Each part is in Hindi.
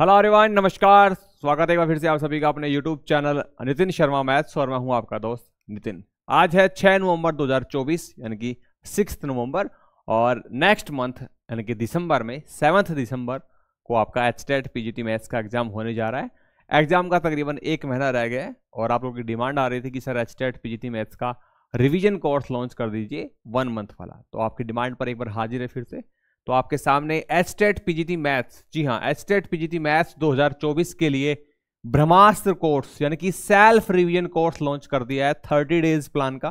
हेलो अरिवान नमस्कार स्वागत है एक बार फिर से आप सभी का अपने YouTube channel Nitin Sharma maths और मैं हूं आपका दोस्त नितिन आज है 6 नवंबर 2024 यानी कि सिक्स नवंबर और नेक्स्ट मंथ यानी कि दिसंबर में सेवन्थ दिसंबर को आपका एच टेट पी मैथ्स का एग्जाम होने जा रहा है एग्जाम का तकरीबन एक महीना रह गया है और आप लोग की डिमांड आ रही थी कि sir H TET P maths का रिविजन कोर्स लॉन्च कर दीजिए वन मंथ वाला तो आपकी डिमांड पर एक बार हाजिर है फिर से तो आपके सामने एस्टेट पीजीटी मैथ्स जी हाँ एस्टेट पीजीटी मैथ्स 2024 के लिए ब्रह्मास्त्र कोर्स यानी कि सेल्फ रिवीजन कोर्स लॉन्च कर दिया है थर्टी डेज प्लान का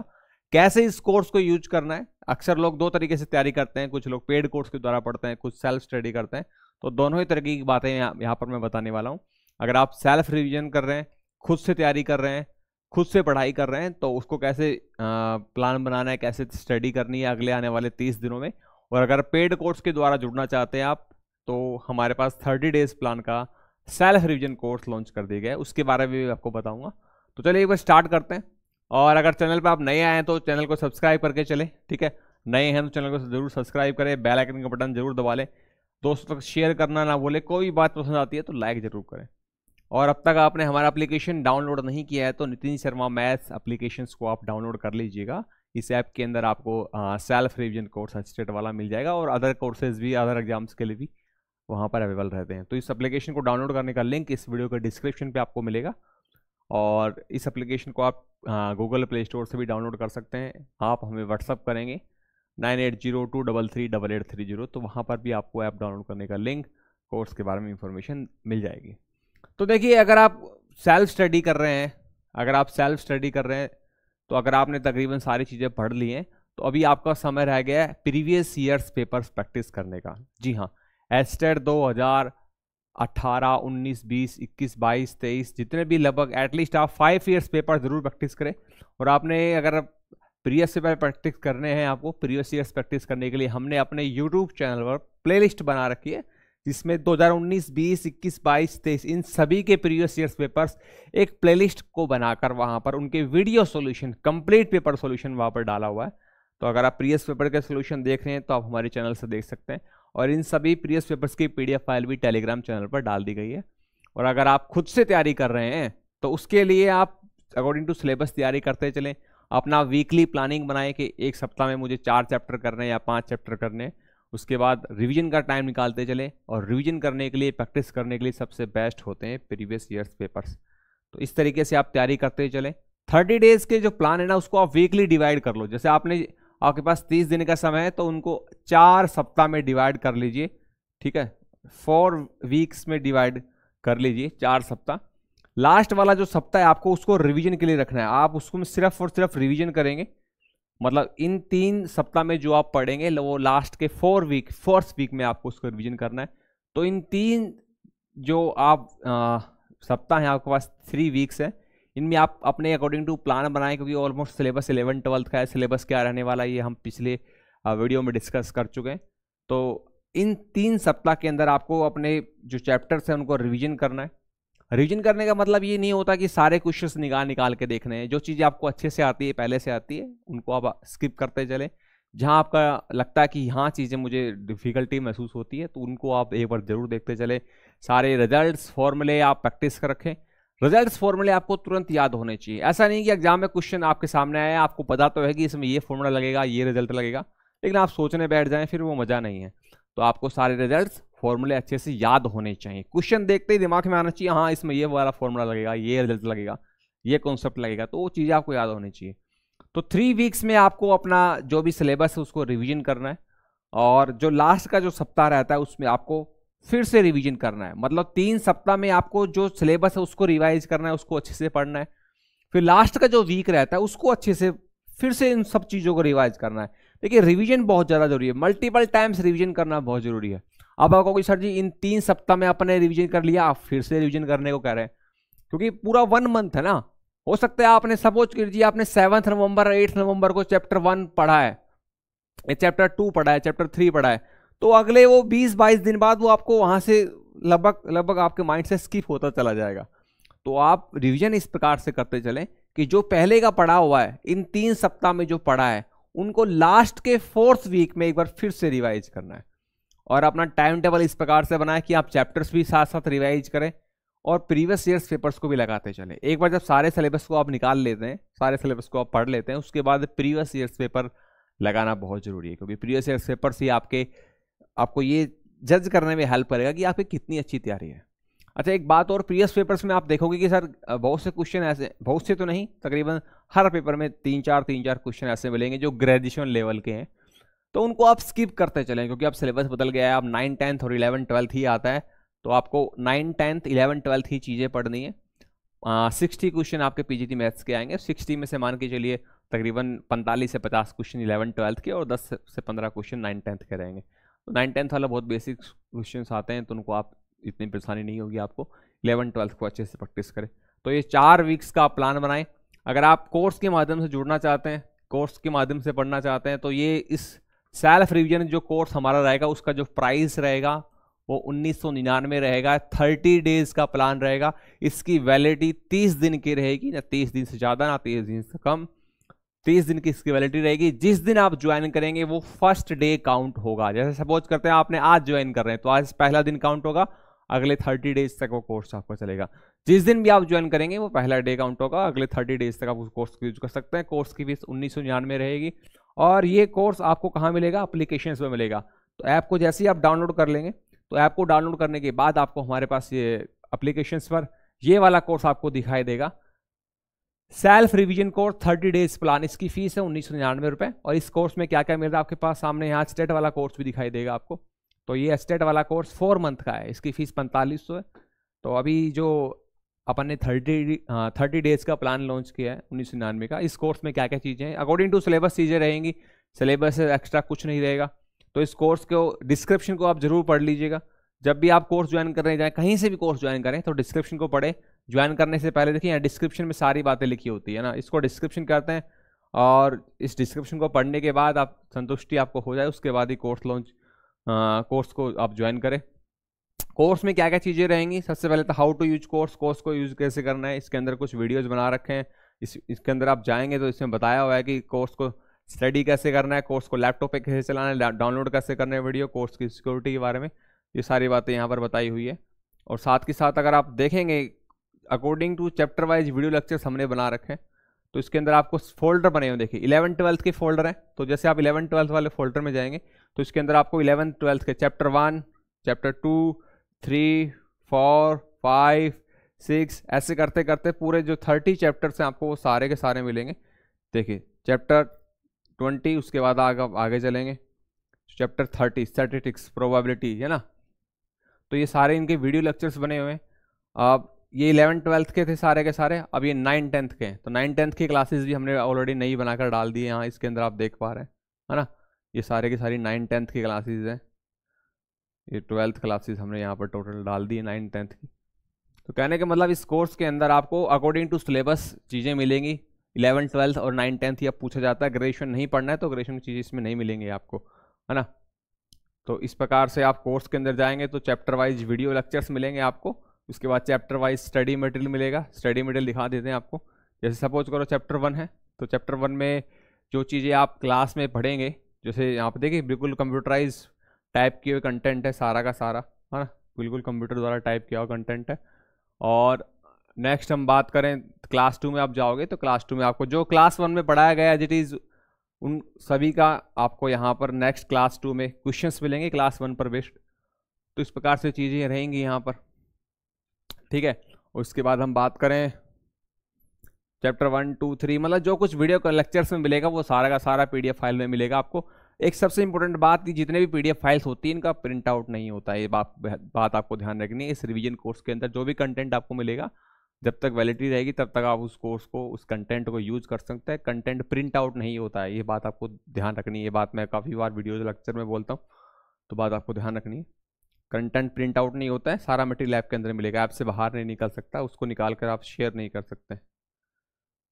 कैसे इस कोर्स को यूज करना है अक्सर लोग दो तरीके से तैयारी करते हैं कुछ लोग पेड कोर्स के द्वारा पढ़ते हैं कुछ सेल्फ स्टडी करते हैं तो दोनों ही तरीके की बातें यहाँ पर मैं बताने वाला हूँ अगर आप सेल्फ रिविजन कर रहे हैं खुद से तैयारी कर रहे हैं खुद से पढ़ाई कर रहे हैं तो उसको कैसे प्लान बनाना है कैसे स्टडी करनी है अगले आने वाले तीस दिनों में और अगर पेड कोर्स के द्वारा जुड़ना चाहते हैं आप तो हमारे पास थर्टी डेज प्लान का सेल्फ रिविजन कोर्स लॉन्च कर दिया गया है उसके बारे में भी आपको बताऊंगा तो चलिए एक बार स्टार्ट करते हैं और अगर चैनल पर आप नए आए हैं तो चैनल को सब्सक्राइब करके चले ठीक है नए हैं तो चैनल को जरूर सब्सक्राइब करें बेल आइकन का बटन जरूर दबा लें दोस्तों तक शेयर करना ना बोले कोई भी बात पसंद आती है तो लाइक ज़रूर करें और अब तक आपने हमारा एप्लीकेशन डाउनलोड नहीं किया है तो नितिन शर्मा मैथ्स एप्लीकेशंस को आप डाउनलोड कर लीजिएगा इस ऐप के अंदर आपको सेल्फ रिविजन कोर्स असिस्टेंट वाला मिल जाएगा और अदर कोर्सेज भी अदर एग्जाम्स के लिए भी वहाँ पर अवेलेबल रहते हैं तो इस एप्लीकेशन को डाउनलोड करने का लिंक इस वीडियो के डिस्क्रिप्शन पे आपको मिलेगा और इस एप्लीकेशन को आप गूगल प्ले स्टोर से भी डाउनलोड कर सकते हैं आप हमें व्हाट्सअप करेंगे nine eight zero two double three double eight three zero तो वहाँ पर भी आपको ऐप डाउनलोड करने का लिंक कोर्स के बारे में इंफॉर्मेशन मिल जाएगी तो देखिए अगर आप सेल्फ स्टडी कर रहे हैं अगर आप सेल्फ स्टडी कर रहे हैं तो अगर आपने तकरीबन सारी चीज़ें पढ़ ली हैं तो अभी आपका समय रह गया है प्रीवियस ईयर्स पेपर्स प्रैक्टिस करने का जी हाँ एस्टेट 2018, 19, 20, 21, 22, 23 जितने भी लगभग एटलीस्ट आप फाइव ईयर्स पेपर ज़रूर प्रैक्टिस करें और आपने अगर प्रीवियस पेपर प्रैक्टिस करने हैं आपको प्रीवियस ईयर्स प्रैक्टिस करने के लिए हमने अपने यूट्यूब चैनल पर प्लेलिस्ट बना रखी है जिसमें 2019, 20, 21, 22, 23 इन सभी के प्रीवियस ईयर्स पेपर्स एक प्लेलिस्ट को बनाकर वहाँ पर उनके video solution complete paper solution वहाँ पर डाला हुआ है तो अगर आप प्रीवियस पेपर के सॉल्यूशन देख रहे हैं तो आप हमारे चैनल से देख सकते हैं और इन सभी प्रीवियस पेपर्स की पी फाइल भी टेलीग्राम चैनल पर डाल दी गई है और अगर आप खुद से तैयारी कर रहे हैं तो उसके लिए आप अकॉर्डिंग टू सिलेबस तैयारी करते चलें अपना वीकली प्लानिंग बनाएं कि एक सप्ताह में मुझे चार चैप्टर करने या पाँच चैप्टर करने हैं उसके बाद रिवीजन का टाइम निकालते चले और रिवीजन करने के लिए प्रैक्टिस करने के लिए सबसे बेस्ट होते हैं प्रीवियस ईयर्स पेपर्स तो इस तरीके से आप तैयारी करते चले थर्टी डेज़ के जो प्लान है ना उसको आप वीकली डिवाइड कर लो जैसे आपने आपके पास तीस दिन का समय है तो उनको चार सप्ताह में डिवाइड कर लीजिए ठीक है फोर वीक्स में डिवाइड कर लीजिए चार सप्ताह लास्ट वाला जो सप्ताह है आपको उसको रिवीजन के लिए रखना है आप उसको सिर्फ और सिर्फ रिवीजन करेंगे मतलब इन तीन सप्ताह में जो आप पढ़ेंगे वो लास्ट के फोर वीक फोर्थ वीक में आपको उसको रिविजन करना है तो इन तीन जो आप सप्ताह हैं आपके पास थ्री वीक्स हैं इनमें आप अपने अकॉर्डिंग टू प्लान बनाएं क्योंकि ऑलमोस्ट सिलेबस इलेवन ट्वेल्थ का है सिलेबस क्या रहने वाला है ये हम पिछले वीडियो में डिस्कस कर चुके हैं तो इन तीन सप्ताह के अंदर आपको अपने जो चैप्टर्स हैं उनको रिवीजन करना है रिविजन करने का मतलब ये नहीं होता कि सारे क्वेश्चन निकाल निकाल के देखने हैं जो चीज़ें आपको अच्छे से आती है पहले से आती है उनको आप स्किप करते चले जहाँ आपका लगता है कि यहाँ चीज़ें मुझे डिफ़िकल्टी महसूस होती है तो उनको आप एक बार ज़रूर देखते चले सारे रिजल्ट्स फॉर्मूले आप प्रैक्टिस कर रखें रिजल्ट्स फॉर्मूले आपको तुरंत याद होने चाहिए ऐसा नहीं कि एग्जाम में क्वेश्चन आपके सामने आए आपको पता तो है कि इसमें ये फॉर्मूला लगेगा ये रिजल्ट लगेगा लेकिन आप सोचने बैठ जाएं फिर वो मज़ा नहीं है तो आपको सारे रिजल्ट्स फॉर्मूले अच्छे से याद होने चाहिए क्वेश्चन देखते ही दिमाग में आना चाहिए हाँ इसमें ये वाला फॉर्मूला लगेगा ये रिजल्ट लगेगा ये कॉन्सेप्ट लगेगा तो वो चीज़ें आपको याद होनी चाहिए तो थ्री वीक्स में आपको अपना जो भी सिलेबस है उसको रिविजन करना है और जो लास्ट का जो सप्ताह रहता है उसमें आपको फिर से रिवीजन करना है मतलब तीन सप्ताह में आपको जो सिलेबस है उसको रिवाइज करना है उसको अच्छे से पढ़ना है फिर लास्ट का जो वीक रहता है उसको अच्छे से फिर से इन सब चीज़ों को रिवाइज करना है देखिए रिवीजन बहुत ज़्यादा जरूरी है मल्टीपल टाइम्स रिवीजन करना बहुत जरूरी है अब आप कोई सर जी इन तीन सप्ताह में आपने रिवीजन कर लिया आप फिर से रिवीजन करने को कह रहे हैं क्योंकि पूरा वन मंथ है ना हो सकता है आपने सपोज कीजिए आपने सेवन्थ नवंबर एट्थ नवंबर को चैप्टर वन पढ़ा है चैप्टर टू पढ़ा है चैप्टर थ्री पढ़ा है तो अगले वो बीस बाईस दिन बाद वो आपको वहाँ से लगभग लगभग आपके माइंड से स्किप होता चला जाएगा तो आप रिविजन इस प्रकार से करते चलें कि जो पहले का पढ़ा हुआ है इन तीन सप्ताह में जो पढ़ा है उनको लास्ट के फोर्थ वीक में एक बार फिर से रिवाइज करना है और अपना टाइम टेबल इस प्रकार से बनाए कि आप चैप्टर्स भी साथ साथ रिवाइज करें और प्रीवियस ईयर्स पेपर्स को भी लगाते चले एक बार जब सारे सिलेबस को आप निकाल लेते हैं सारे सिलेबस को आप पढ़ लेते हैं उसके बाद प्रीवियस ईयर्स पेपर लगाना बहुत ज़रूरी है क्योंकि प्रीवियस ईयर्स पेपर से आपके आपको ये जज करने में हेल्प करेगा कि आपकी कितनी अच्छी तैयारी है अच्छा एक बात और प्रीवियस पेपर्स में आप देखोगे कि सर बहुत से क्वेश्चन ऐसे बहुत से तो नहीं तकरीबन हर पेपर में तीन चार तीन चार क्वेश्चन ऐसे मिलेंगे जो ग्रेजुएशन लेवल के हैं तो उनको आप स्किप करते चलें क्योंकि अब सिलेबस बदल गया है अब नाइन टेंथ और इलेवन ट्वेल्थ ही आता है तो आपको नाइन टेंथ इलेवन ट्वेल्थ ही चीज़ें पढ़नी है सिक्सटी क्वेश्चन आपके पीजीटी मैथ्स के आएंगे सिक्सटी में से मान के चलिए तकरीबन पैंतालीस से पचास क्वेश्चन इलेवन ट्वेल्थ के और दस से पंद्रह क्वेश्चन नाइन टेंथ के रहेंगे तो नाइन टेंथ वाला बहुत बेसिक क्वेश्चन आते हैं तो उनको आप इतनी परेशानी नहीं होगी आपको इलेवन ट्वेल्थ को अच्छे से प्रैक्टिस करें तो ये चार वीक्स का प्लान बनाएं अगर आप कोर्स के माध्यम से जुड़ना चाहते हैं कोर्स के माध्यम से पढ़ना चाहते हैं तो ये इस सेल्फ रिविजन जो कोर्स हमारा रहेगा उसका जो प्राइस रहेगा वो उन्नीस रहेगा थर्टी डेज का प्लान रहेगा इसकी वैलिडिटी तीस दिन की रहेगी ना तीस दिन से ज़्यादा ना तीस दिन से कम तीस दिन की इसकी वैलिडिटी रहेगी जिस दिन आप ज्वाइन करेंगे वो फर्स्ट डे काउंट होगा जैसे सपोज करते हैं आपने आज ज्वाइन कर रहे हैं तो आज पहला दिन काउंट होगा अगले थर्टी डेज तक वो कोर्स आपका चलेगा जिस दिन भी आप ज्वाइन करेंगे वो पहला डे काउंट होगा अगले थर्टी डेज तक आप उस कोर्स को यूज कर सकते हैं कोर्स की फीस उन्नीस सौ निन्यानवे रहेगी और ये कोर्स आपको कहाँ मिलेगा अप्लीकेशन में मिलेगा तो ऐप को जैसे ही आप डाउनलोड कर लेंगे तो ऐप को डाउनलोड करने के बाद आपको हमारे पास ये अप्लीकेशन पर ये वाला कोर्स आपको दिखाई देगा self revision course 30 days plan इसकी फीस है उन्नीस सौ निन्यानवे रुपये और इस कोर्स में क्या क्या मिल रहा है आपके पास सामने यहाँ स्टेट वाला कोर्स भी दिखाई देगा आपको तो ये एस्टेट e वाला कोर्स फोर मंथ का है इसकी फीस पैंतालीस सौ है तो अभी जो अपन ने थर्टी थर्टी डेज का प्लान लॉन्च किया है उन्नीस निन्यानवे का इस कोर्स में क्या क्या चीज़ें हैं अकॉर्डिंग टू सिलेबस चीज़ें रहेंगी सिलेबस से एक्स्ट्रा कुछ नहीं रहेगा तो इस कोर्स को डिस्क्रिप्शन को आप ज़रूर पढ़ लीजिएगा जब भी आप कोर्स ज्वाइन करने जाएँ कहीं से भी कोर्स ज्वाइन करें तो डिस्क्रिप्शन को पढ़ें ज्वाइन करने से पहले देखिए यहाँ डिस्क्रिप्शन में सारी बातें लिखी होती है ना इसको डिस्क्रिप्शन करते हैं और इस डिस्क्रिप्शन को पढ़ने के बाद आप संतुष्टि आपको हो जाए उसके बाद ही कोर्स लॉन्च कोर्स को आप ज्वाइन करें कोर्स में क्या क्या चीज़ें रहेंगी सबसे पहले तो how to use course course को यूज़ कैसे करना है इसके अंदर कुछ वीडियोज़ बना रखे हैं इस इसके अंदर आप जाएंगे तो इसमें बताया हुआ है कि कोर्स को स्टडी कैसे करना है कोर्स को लैपटॉप पे कैसे चलाना है डाउनलोड कैसे करना है वीडियो कोर्स की सिक्योरिटी के बारे में ये सारी बातें यहाँ पर बताई हुई है और साथ के साथ अगर आप देखेंगे according to chapter wise video lectures हमने बना रखे हैं तो इसके अंदर आपको फोल्डर बने हुए देखिए इलेवन ट्वेल्थ के फोल्डर हैं तो जैसे आप इलेवन ट्वेल्थ वाले फोल्डर में जाएंगे तो इसके अंदर आपको इलेवन ट्वेल्थ के chapter one chapter two three four five six ऐसे करते करते पूरे जो थर्टी चैप्टर्स हैं आपको वो सारे के सारे मिलेंगे देखिए चैप्टर ट्वेंटी उसके बाद आग, आगे चलेंगे चैप्टर थर्टी स्टैटिटिक्स प्रोबेबिलिटी है ना तो ये सारे इनके वीडियो लेक्चर्स बने हुए हैं अब ये इलेवन ट्वेल्थ के थे सारे के सारे अब ये नाइन टेंथ के हैं तो नाइन टेंथ की क्लासेस भी हमने ऑलरेडी नई बनाकर डाल दिए हाँ यहाँ इसके अंदर आप देख पा रहे हैं है ना ये सारे के सारी नाइन टेंथ की क्लासेस हैं ये ट्वेल्थ क्लासेस हमने यहाँ पर टोटल डाल दी है नाइन टेंथ की तो कहने के मतलब इस कोर्स के अंदर आपको अकॉर्डिंग टू सिलेबस चीज़ें मिलेंगी इलेवन ट्वेल्थ और नाइन टेंथ ये पूछा जाता है ग्रेजुएशन नहीं पढ़ना है तो ग्रेजुएशन की चीज़ें इसमें नहीं मिलेंगी आपको है ना तो इस प्रकार से आप कोर्स के अंदर जाएंगे तो चैप्टर वाइज वीडियो लेक्चर्स मिलेंगे आपको उसके बाद चैप्टर वाइज स्टडी मटेरियल मिलेगा स्टडी मटेरियल दिखा देते हैं आपको जैसे सपोज करो चैप्टर वन है तो चैप्टर वन में जो चीज़ें आप क्लास में पढ़ेंगे जैसे यहाँ पे देखिए बिल्कुल कंप्यूटराइज टाइप किए हुए कंटेंट है सारा का सारा है ना बिल्कुल कंप्यूटर द्वारा टाइप किया हुआ कंटेंट है और नेक्स्ट हम बात करें क्लास टू में आप जाओगे तो क्लास टू में आपको जो क्लास वन में पढ़ाया गया एज इट इज़ उन सभी का आपको यहाँ पर नेक्स्ट क्लास टू में क्वेश्चंस मिलेंगे क्लास वन पर बेस्ड तो इस प्रकार से चीज़ें रहेंगी यहाँ पर ठीक है उसके बाद हम बात करें चैप्टर वन टू थ्री मतलब जो कुछ वीडियो लेक्चर्स में मिलेगा वो सारा का सारा पी फाइल में मिलेगा आपको एक सबसे इंपॉर्टेंट बात कि जितने भी पीडीएफ फाइल्स होती हैं इनका प्रिंट आउट नहीं होता है ये बात बात आपको ध्यान रखनी है इस रिवीजन कोर्स के अंदर जो भी कंटेंट आपको मिलेगा जब तक वैलिडिटी रहेगी तब तक आप उस कोर्स को उस कंटेंट को यूज कर सकते हैं कंटेंट प्रिंट आउट नहीं होता है ये बात आपको ध्यान रखनी है ये बात मैं काफ़ी बार वीडियो लेक्चर में बोलता हूँ तो बात आपको ध्यान रखनी है कंटेंट प्रिंट आउट नहीं होता है सारा मटेरियल ऐप के अंदर मिलेगा ऐप से बाहर नहीं निकल सकता उसको निकाल कर आप शेयर नहीं कर सकते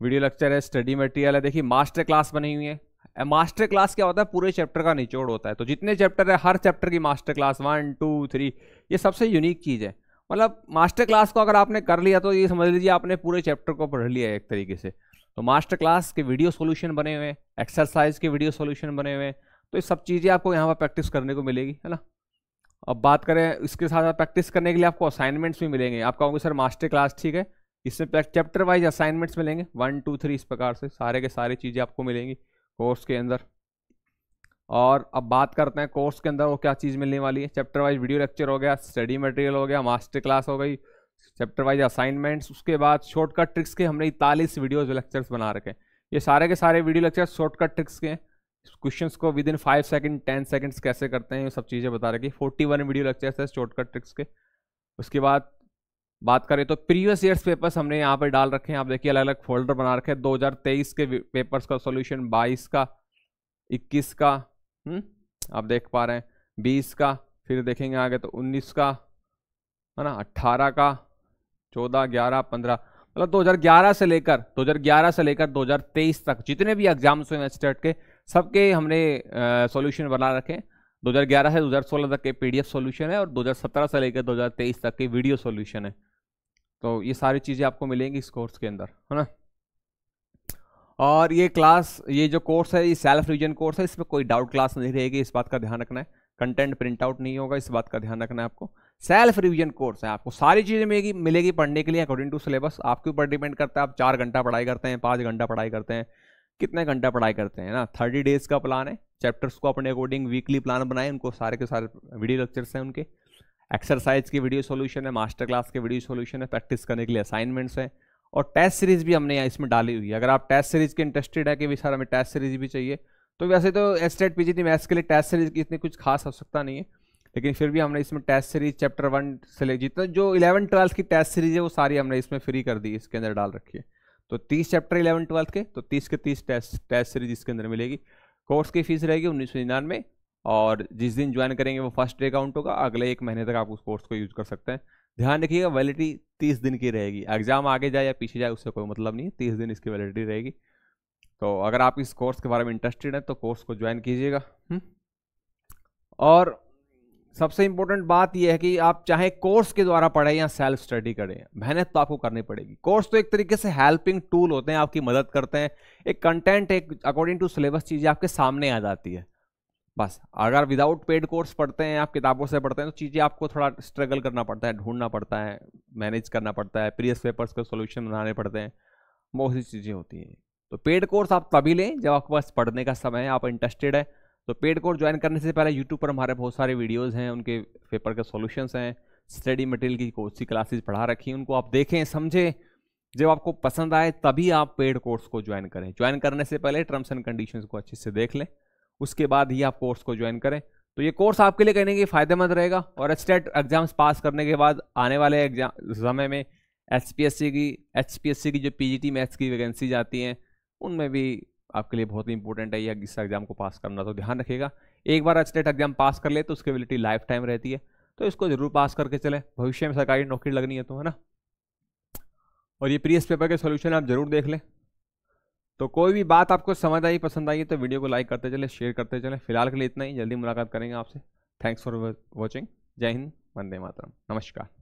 वीडियो लेक्चर है स्टडी मटेरियल है देखिए मास्टर क्लास बनी हुई है मास्टर क्लास क्या होता है पूरे चैप्टर का निचोड़ होता है तो जितने चैप्टर है हर चैप्टर की master class one two three ये सबसे यूनिक चीज़ है मतलब मास्टर क्लास को अगर आपने कर लिया तो ये समझ लीजिए आपने पूरे चैप्टर को पढ़ लिया है एक तरीके से तो मास्टर क्लास के वीडियो सोल्यूशन बने हुए हैं एक्सरसाइज के वीडियो सोल्यूशन बने हुए हैं तो ये सब चीज़ें आपको यहाँ पर प्रैक्टिस करने को मिलेगी है ना अब बात करें इसके साथ साथ प्रैक्टिस करने के लिए आपको असाइनमेंट्स भी मिलेंगे आप कहोगे सर मास्टर क्लास ठीक है इसमें चैप्टर वाइज असाइनमेंट्स मिलेंगे वन टू थ्री इस प्रकार से सारे के सारे चीज़ें आपको मिलेंगी कोर्स के अंदर और अब बात करते हैं कोर्स के अंदर वो क्या चीज़ मिलने वाली है चैप्टर वाइज वीडियो लेक्चर हो गया स्टडी मटेरियल हो गया मास्टर क्लास हो गई चैप्टर वाइज असाइनमेंट्स उसके बाद शॉर्टकट ट्रिक्स के हमने इकतालीस वीडियोज लेक्चर्स बना रखे हैं ये सारे के सारे वीडियो लेक्चर्स शॉर्टकट ट्रिक्स के हैं क्वेश्चंस को within five second ten seconds कैसे करते हैं ये सब चीज़ें बता रखी फोर्टी वन वीडियो लेक्चर्स है शॉर्टकट ट्रिक्स के उसके बाद बात करें तो प्रीवियस ईयर्स पेपर्स हमने यहाँ पर डाल रखे हैं आप देखिए अलग अलग फोल्डर बना रखे हैं 2023 के पेपर्स का सॉल्यूशन 22 का 21 का हम्म आप देख पा रहे हैं 20 का फिर देखेंगे आगे तो 19 का है ना 18 का 14 11 15 मतलब 2011 से लेकर 2011 से लेकर 2023 तक जितने भी एग्जाम्स हुए स्टेट के सबके हमने सोल्यूशन बना रखे हैं 2011 से 2016 तक के पीडीएफ सॉल्यूशन है और 2017 से लेकर 2023 तक के वीडियो सॉल्यूशन है तो ये सारी चीज़ें आपको मिलेंगी इस कोर्स के अंदर है ना और ये क्लास ये जो कोर्स है ये सेल्फ रिविजन कोर्स है इसमें कोई डाउट क्लास नहीं रहेगी इस बात का ध्यान रखना है कंटेंट प्रिंट आउट नहीं होगा इस बात का ध्यान रखना है आपको सेल्फ रिविजन कोर्स है आपको सारी चीज़ें मिलेगी मिलेगी पढ़ने के लिए अकॉर्डिंग टू सिलेबस आपके ऊपर डिपेंड करता है आप चार घंटा पढ़ाई करते हैं पाँच घंटा पढ़ाई करते हैं कितने घंटा पढ़ाई करते हैं ना थर्टी डेज का प्लान है चैप्टर्स को अपने अकॉर्डिंग वीकली प्लान बनाए उनको सारे के सारे वीडियो लेक्चर्स हैं उनके एक्सरसाइज के वीडियो सॉल्यूशन है मास्टर क्लास के वीडियो सॉल्यूशन है प्रैक्टिस करने के लिए असाइनमेंट्स हैं और टेस्ट सीरीज भी हमने यहाँ इसमें डाली हुई है अगर आप टेस्ट सीरीज के इंटरेस्टेड है कि भाई सर हमें टेस्ट सीरीज भी चाहिए तो वैसे तो एस्टेट पी जी मैथ्स के लिए टेस्ट सीरीज की इतनी कुछ खास आवश्यकता नहीं है लेकिन फिर भी हमने इसमें टेस्ट सीरीज चैप्टर वन से ले जितना जो इलेवन ट्वेल्थ की टेस्ट सीरीज है वो सारी हमने इसमें फ्री कर दी इसके अंदर डाल रखी है तो तीस चैप्टर इलेवन ट्वेल्थ के तो तीस के तीस टेस्ट टेस्ट सीरीज इसके अंदर मिलेगी कोर्स की फीस रहेगी उन्नीस सौ निन्यानवे और जिस दिन ज्वाइन करेंगे वो फर्स्ट डे काउंट होगा अगले एक महीने तक आप उस कोर्स को यूज़ कर सकते हैं ध्यान रखिएगा वैलिडिटी तीस दिन की रहेगी एग्जाम आगे जाए या पीछे जाए उससे कोई मतलब नहीं है तीस दिन इसकी वैलिडिटी रहेगी तो अगर आप इस कोर्स के बारे में इंटरेस्टेड हैं तो कोर्स को ज्वाइन कीजिएगा हम्म। और सबसे इंपॉर्टेंट बात यह है कि आप चाहे कोर्स के द्वारा पढ़ें या सेल्फ स्टडी करें मेहनत तो आपको करनी पड़ेगी कोर्स तो एक तरीके से हेल्पिंग टूल होते हैं आपकी मदद करते हैं एक कंटेंट एक अकॉर्डिंग टू सिलेबस चीज़ें आपके सामने आ जाती है बस अगर विदाउट पेड कोर्स पढ़ते हैं आप किताबों से पढ़ते हैं तो चीज़ें आपको थोड़ा स्ट्रगल करना पड़ता है ढूंढना पड़ता है मैनेज करना पड़ता है प्रीवियस पेपर्स के सोल्यूशन बनाने पड़ते हैं बहुत सी चीज़ें होती हैं तो पेड कोर्स आप तभी लें जब आपके पास पढ़ने का समय है आप इंटरेस्टेड है तो पेड कोर्स ज्वाइन करने से पहले यूट्यूब पर हमारे बहुत सारे वीडियोज़ हैं उनके पेपर के सोल्यूशंस हैं स्टडी मटेरियल की कोर्स की क्लासेज पढ़ा रखी उनको आप देखें समझें जब आपको पसंद आए तभी आप पेड कोर्स को ज्वाइन करें ज्वाइन करने से पहले टर्म्स एंड कंडीशंस को अच्छे से देख लें उसके बाद ही आप कोर्स को ज्वाइन करें तो ये कोर्स आपके लिए कहने के फ़ायदेमंद रहेगा और एस्टेट एग्ज़ाम्स पास करने के बाद आने वाले एग्जाम समय में एच की एच की जो पी जी मैथ्स की वैकेंसीज आती हैं उनमें भी आपके लिए बहुत ही इंपॉर्टेंट है यह इस एग्जाम को पास करना तो ध्यान रखिएगा एक बार स्टेट एग्जाम पास कर ले तो उसकी एबिलिटी लाइफ टाइम रहती है तो इसको जरूर पास करके चले भविष्य में सरकारी नौकरी लगनी है तो है ना और ये प्रीवियस पेपर के सोल्यूशन आप जरूर देख लें तो कोई भी बात आपको समझ आई पसंद आई तो वीडियो को लाइक करते चले शेयर करते चले फिलहाल के लिए इतना ही जल्दी मुलाकात करेंगे आपसे थैंक्स फॉर वॉचिंग जय हिंद वंदे मातरम नमस्कार